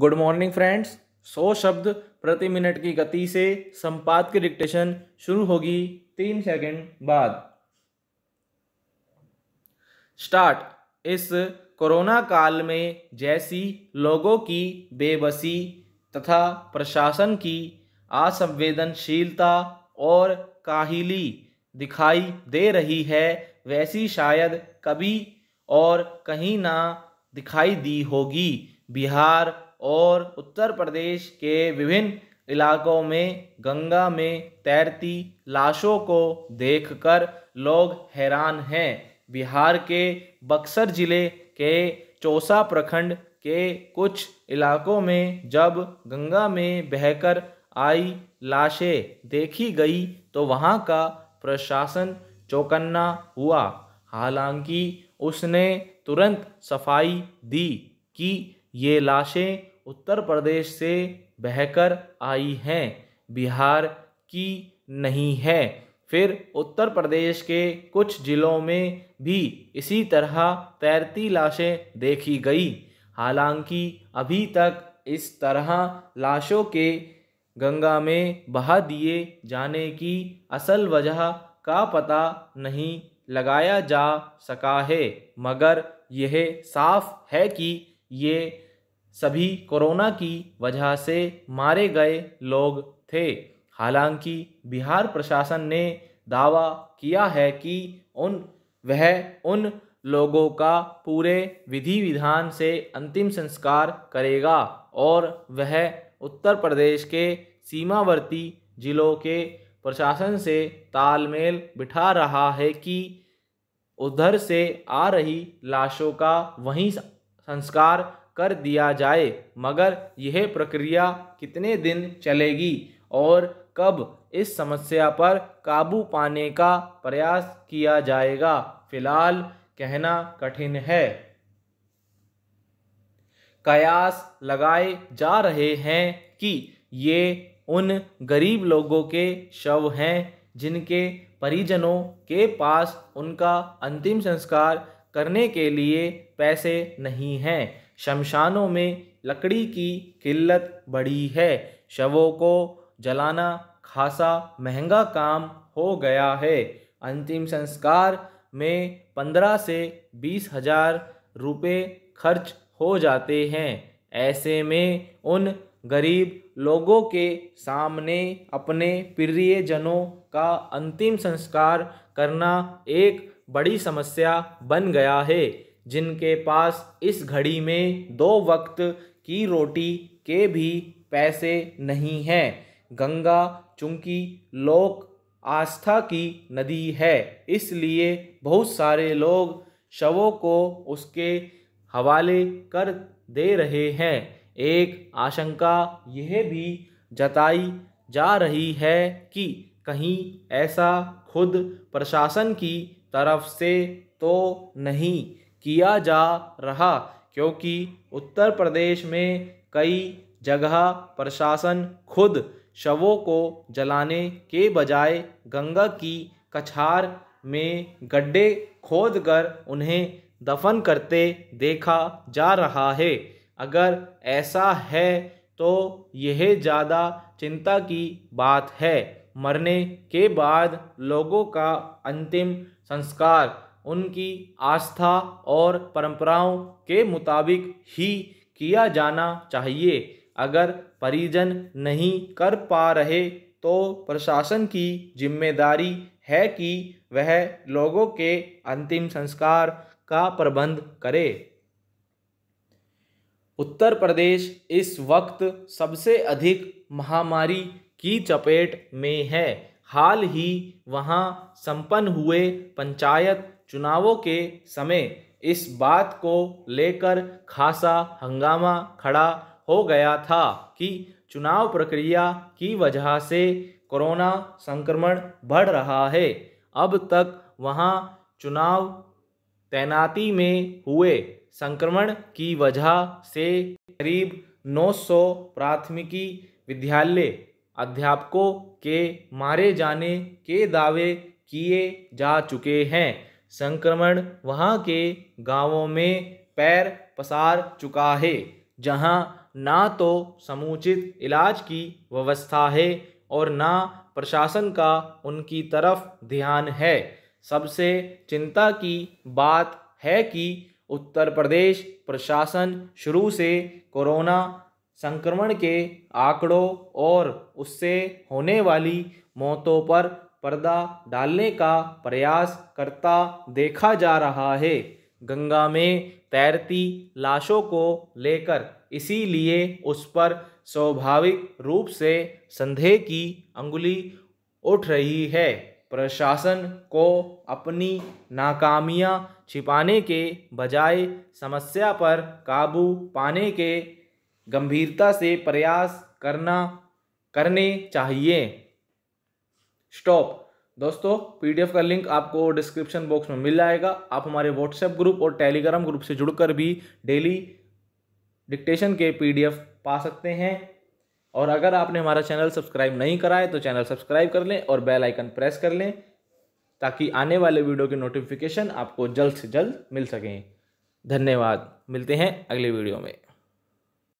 good morning friends सौ शब्द प्रति मिनट की गति से संपाद की डिक्टेशन शुरू होगी तीन सेकंड बाद स्टार्ट इस कोरोना काल में जैसी लोगों की बेबसी तथा प्रशासन की असंवेदनशीलता और काहिली दिखाई दे रही है वैसी शायद कभी और कहीं ना दिखाई दी होगी बिहार और उत्तर प्रदेश के विभिन्न इलाकों में गंगा में तैरती लाशों को देखकर लोग हैरान हैं बिहार के बक्सर जिले के चौसा प्रखंड के कुछ इलाकों में जब गंगा में बहकर आई लाशें देखी गई तो वहाँ का प्रशासन चौकन्ना हुआ हालांकि उसने तुरंत सफाई दी कि ये लाशें उत्तर प्रदेश से बहकर आई हैं बिहार की नहीं है फिर उत्तर प्रदेश के कुछ ज़िलों में भी इसी तरह तैरती लाशें देखी गई हालांकि अभी तक इस तरह लाशों के गंगा में बहा दिए जाने की असल वजह का पता नहीं लगाया जा सका है मगर यह साफ है कि ये सभी कोरोना की वजह से मारे गए लोग थे हालांकि बिहार प्रशासन ने दावा किया है कि उन वह उन लोगों का पूरे विधि विधान से अंतिम संस्कार करेगा और वह उत्तर प्रदेश के सीमावर्ती जिलों के प्रशासन से तालमेल बिठा रहा है कि उधर से आ रही लाशों का वहीं संस्कार कर दिया जाए मगर यह प्रक्रिया कितने दिन चलेगी और कब इस समस्या पर काबू पाने का प्रयास किया जाएगा फिलहाल कहना कठिन है कयास लगाए जा रहे हैं कि ये उन गरीब लोगों के शव हैं जिनके परिजनों के पास उनका अंतिम संस्कार करने के लिए पैसे नहीं हैं शमशानों में लकड़ी की किल्लत बढ़ी है शवों को जलाना खासा महंगा काम हो गया है अंतिम संस्कार में पंद्रह से बीस हजार रुपये खर्च हो जाते हैं ऐसे में उन गरीब लोगों के सामने अपने प्रियजनों का अंतिम संस्कार करना एक बड़ी समस्या बन गया है जिनके पास इस घड़ी में दो वक्त की रोटी के भी पैसे नहीं हैं गंगा चूँकि लोक आस्था की नदी है इसलिए बहुत सारे लोग शवों को उसके हवाले कर दे रहे हैं एक आशंका यह भी जताई जा रही है कि कहीं ऐसा खुद प्रशासन की तरफ से तो नहीं किया जा रहा क्योंकि उत्तर प्रदेश में कई जगह प्रशासन खुद शवों को जलाने के बजाय गंगा की कछार में गड्ढे खोद कर उन्हें दफन करते देखा जा रहा है अगर ऐसा है तो यह ज़्यादा चिंता की बात है मरने के बाद लोगों का अंतिम संस्कार उनकी आस्था और परंपराओं के मुताबिक ही किया जाना चाहिए अगर परिजन नहीं कर पा रहे तो प्रशासन की जिम्मेदारी है कि वह लोगों के अंतिम संस्कार का प्रबंध करे उत्तर प्रदेश इस वक्त सबसे अधिक महामारी की चपेट में है हाल ही वहां संपन्न हुए पंचायत चुनावों के समय इस बात को लेकर खासा हंगामा खड़ा हो गया था कि चुनाव प्रक्रिया की वजह से कोरोना संक्रमण बढ़ रहा है अब तक वहां चुनाव तैनाती में हुए संक्रमण की वजह से करीब 900 प्राथमिकी विद्यालय अध्यापकों के मारे जाने के दावे किए जा चुके हैं संक्रमण वहाँ के गांवों में पैर पसार चुका है जहाँ ना तो समुचित इलाज की व्यवस्था है और ना प्रशासन का उनकी तरफ ध्यान है सबसे चिंता की बात है कि उत्तर प्रदेश प्रशासन शुरू से कोरोना संक्रमण के आंकड़ों और उससे होने वाली मौतों पर पर्दा डालने का प्रयास करता देखा जा रहा है गंगा में तैरती लाशों को लेकर इसीलिए उस पर स्वाभाविक रूप से संदेह की अंगुली उठ रही है प्रशासन को अपनी नाकामियां छिपाने के बजाय समस्या पर काबू पाने के गंभीरता से प्रयास करना करने चाहिए स्टॉप दोस्तों पीडीएफ का लिंक आपको डिस्क्रिप्शन बॉक्स में मिल जाएगा आप हमारे व्हाट्सएप ग्रुप और टेलीग्राम ग्रुप से जुड़कर भी डेली डिक्टेशन के पीडीएफ पा सकते हैं और अगर आपने हमारा चैनल सब्सक्राइब नहीं करा है तो चैनल सब्सक्राइब कर लें और बेल आइकन प्रेस कर लें ताकि आने वाले वीडियो के नोटिफिकेशन आपको जल्द से जल्द मिल सकें धन्यवाद मिलते हैं अगले वीडियो में